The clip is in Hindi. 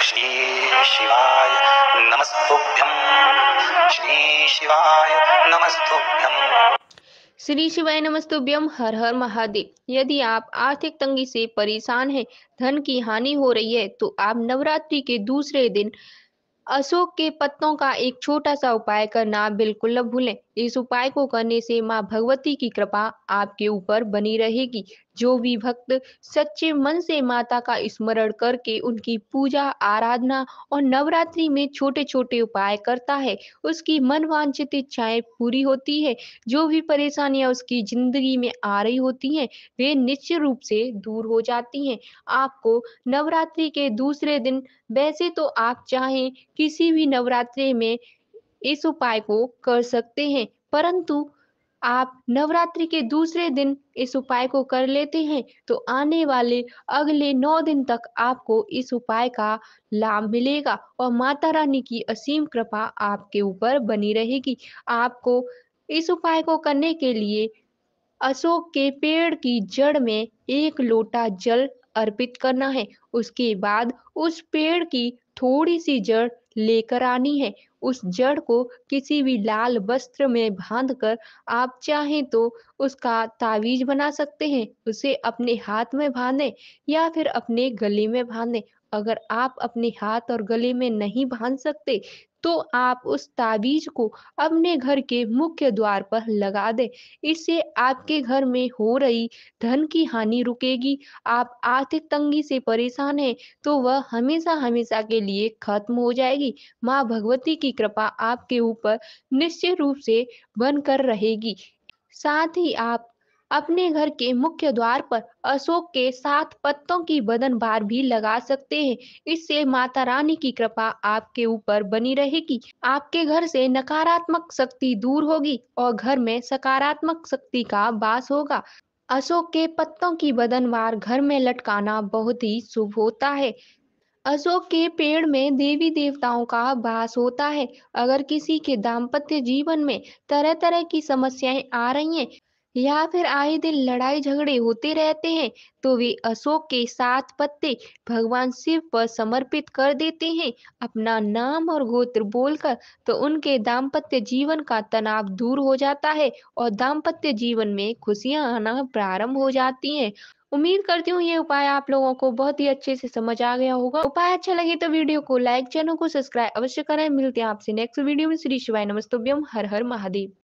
श्री शिवाय नमस्तुभ्यम श्री शिवाय नमस्तुभ्यम श्री शिवाय नमस्तुभ्यम हर हर महादेव यदि आप आर्थिक तंगी से परेशान हैं धन की हानि हो रही है तो आप नवरात्रि के दूसरे दिन अशोक के पत्तों का एक छोटा सा उपाय करना बिल्कुल न भूलें इस उपाय को करने से माँ भगवती की कृपा आपके ऊपर बनी रहेगी जो भी भक्त सच्चे मन से माता का स्मरण करके उनकी पूजा आराधना और नवरात्रि में छोटे छोटे उपाय करता है उसकी मनवांछित इच्छाएं पूरी होती है जो भी परेशानियां उसकी जिंदगी में आ रही होती हैं वे निश्चित रूप से दूर हो जाती हैं आपको नवरात्रि के दूसरे दिन वैसे तो आप चाहें किसी भी नवरात्रि में इस उपाय को कर सकते हैं परंतु आप नवरात्रि के दूसरे दिन इस उपाय को कर लेते हैं तो आने वाले अगले नौ दिन तक आपको इस उपाय का लाभ मिलेगा और माता रानी की असीम कृपा आपके ऊपर बनी रहेगी आपको इस उपाय को करने के लिए अशोक के पेड़ की जड़ में एक लोटा जल अर्पित करना है उसके बाद उस पेड़ की थोड़ी सी जड़ लेकर आनी है उस जड़ को किसी भी लाल वस्त्र में बांधकर आप चाहें तो उसका तावीज बना सकते हैं उसे अपने हाथ में बांधे या फिर अपने गले में बांधे अगर आप अपने हाथ और गले में नहीं बांध सकते तो आप उस ताबीज को अपने घर के मुख्य द्वार पर लगा दें इससे आपके घर में हो रही धन की हानि रुकेगी आप आर्थिक तंगी से परेशान हैं तो वह हमेशा हमेशा के लिए खत्म हो जाएगी माँ भगवती की कृपा आपके ऊपर निश्चित रूप से बनकर रहेगी साथ ही आप अपने घर के मुख्य द्वार पर अशोक के सात पत्तों की बदन भार भी लगा सकते हैं इससे माता रानी की कृपा आपके ऊपर बनी रहेगी आपके घर से नकारात्मक शक्ति दूर होगी और घर में सकारात्मक शक्ति का वास होगा अशोक के पत्तों की बदन भार घर में लटकाना बहुत ही शुभ होता है अशोक के पेड़ में देवी देवताओं का वास होता है अगर किसी के दाम्पत्य जीवन में तरह तरह की समस्याएं आ रही हैं या फिर आए दिन लड़ाई झगड़े होते रहते हैं तो वे अशोक के सात पत्ते भगवान शिव पर समर्पित कर देते हैं अपना नाम और गोत्र बोलकर तो उनके दाम्पत्य जीवन का तनाव दूर हो जाता है और दाम्पत्य जीवन में खुशियां आना प्रारंभ हो जाती हैं उम्मीद करती हूँ ये उपाय आप लोगों को बहुत ही अच्छे से समझ आ गया होगा उपाय अच्छा लगे तो वीडियो को लाइक चैनल को सब्सक्राइब अवश्य करें मिलते हैं आपसे नेक्स्ट वीडियो में श्री शिवाय नमस्तुभ्यम हर हर महादेव